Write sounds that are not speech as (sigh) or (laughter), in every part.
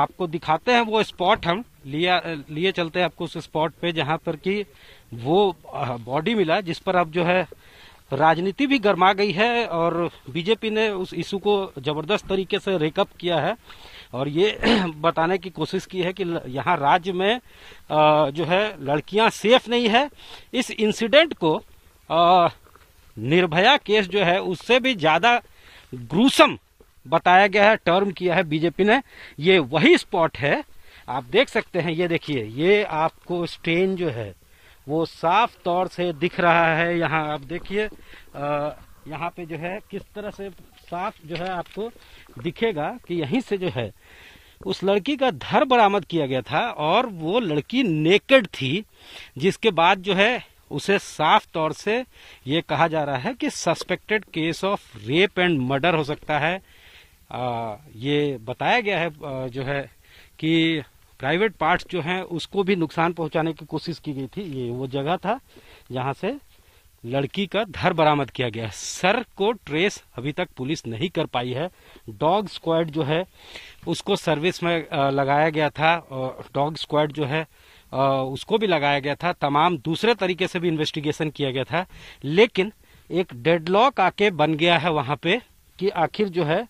आपको दिखाते हैं वो स्पॉट हम लिया लिए चलते हैं आपको उस स्पॉट पे जहाँ पर कि वो बॉडी मिला जिस पर अब जो है राजनीति भी गर्मा गई है और बीजेपी ने उस इशू को जबरदस्त तरीके से रेकअप किया है और ये (clears throat) बताने की कोशिश की है कि यहाँ राज्य में जो है लड़कियां सेफ नहीं है इस इंसिडेंट को निर्भया केस जो है उससे भी ज्यादा ग्रूसम बताया गया है टर्म किया है बीजेपी ने ये वही स्पॉट है आप देख सकते हैं ये देखिए ये आपको स्टेन जो है वो साफ तौर से दिख रहा है यहाँ आप देखिए यहाँ पे जो है किस तरह से साफ जो है आपको दिखेगा कि यहीं से जो है उस लड़की का धर बरामद किया गया था और वो लड़की नेकेड थी जिसके बाद जो है उसे साफ तौर से ये कहा जा रहा है कि suspected case of rape and murder हो सकता है ये बताया गया है जो है कि प्राइवेट पार्ट्स जो हैं उसको भी नुकसान पहुंचाने की कोशिश की गई थी ये वो जगह था जहां से लड़की का धर बरामद किया गया है सर को ट्रेस अभी तक पुलिस नहीं कर पाई है डॉग स्क्वाड जो है उसको सर्विस में लगाया गया था और डॉग स्क्वाड जो है उसको भी लगाया गया था तमाम दूसरे तरीके से भी इन्वेस्टिगेशन किया गया था लेकिन एक डेडलॉक आके बन गया है वहां पे कि आखिर जो है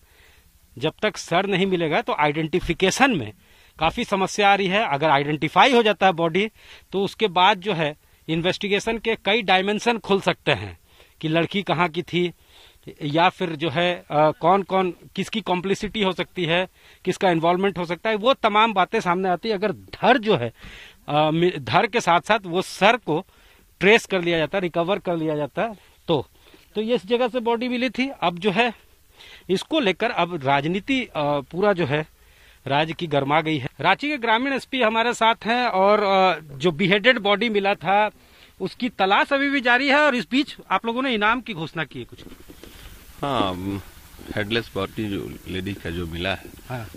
जब तक सर नहीं मिलेगा तो आइडेंटिफिकेशन में काफ़ी समस्या आ रही है अगर आइडेंटिफाई हो जाता है बॉडी तो उसके बाद जो है इन्वेस्टिगेशन के कई डायमेंशन खुल सकते हैं कि लड़की कहाँ की थी या फिर जो है आ, कौन कौन किसकी कॉम्प्लिसिटी हो सकती है किसका इन्वॉल्वमेंट हो सकता है वो तमाम बातें सामने आती है अगर धर जो है धर के साथ साथ वो सर को ट्रेस कर लिया जाता रिकवर कर लिया जाता तो तो ये इस जगह से बॉडी मिली थी अब जो है इसको लेकर अब राजनीति पूरा जो है राज्य की गर्मा गई है रांची के ग्रामीण एसपी हमारे साथ हैं और जो बिहेडेड बॉडी मिला था उसकी तलाश अभी भी जारी है और इस बीच आप लोगों ने इनाम की घोषणा की है कुछ हाँ हेडलेस बॉडी जो लेडी का जो मिला है हाँ।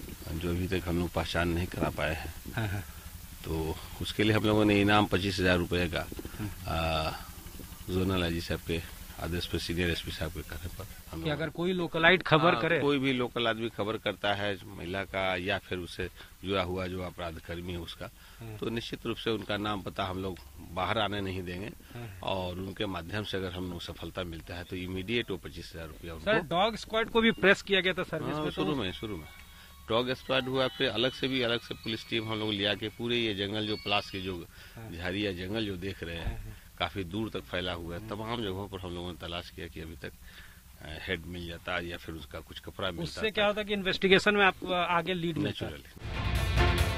जो अभी तक हम लोग पहचान नहीं करा पाए हैं हाँ, हाँ। तो उसके लिए हम लोगों ने इनाम पच्चीस हजार रुपये का हाँ। जोनल आई जी साहब के आदेश पर सीनियर एसपी साहब के कहने पर कि अगर कोई लोकलाइट खबर हाँ, करे कोई भी लोकल आदमी खबर करता है महिला का या फिर उसे जुड़ा हुआ जो अपराध कर्मी है उसका हम्म। तो निश्चित रूप से उनका नाम पता हम लोग बाहर आने नहीं देंगे हम्म। और उनके माध्यम से अगर हम लोग सफलता मिलता है तो इमीडिएट वो पच्चीस हजार रूपया डॉग स्क्वाड को भी प्रेस किया गया था सर हाँ, तो? शुरू में शुरू में डॉग स्क्वाड हुआ फिर अलग से भी अलग से पुलिस टीम हम लोग लिया के पूरे ये जंगल जो प्लास के जो हाँ। झाड़ी या जंगल जो देख रहे हैं काफ़ी दूर तक फैला हुआ है तमाम जगहों पर हम लोगों ने तलाश किया कि अभी तक हेड मिल जाता या फिर उसका कुछ कपड़ा मिलता उससे क्या होता कि इन्वेस्टिगेशन में आप आगे लीड नेचुरली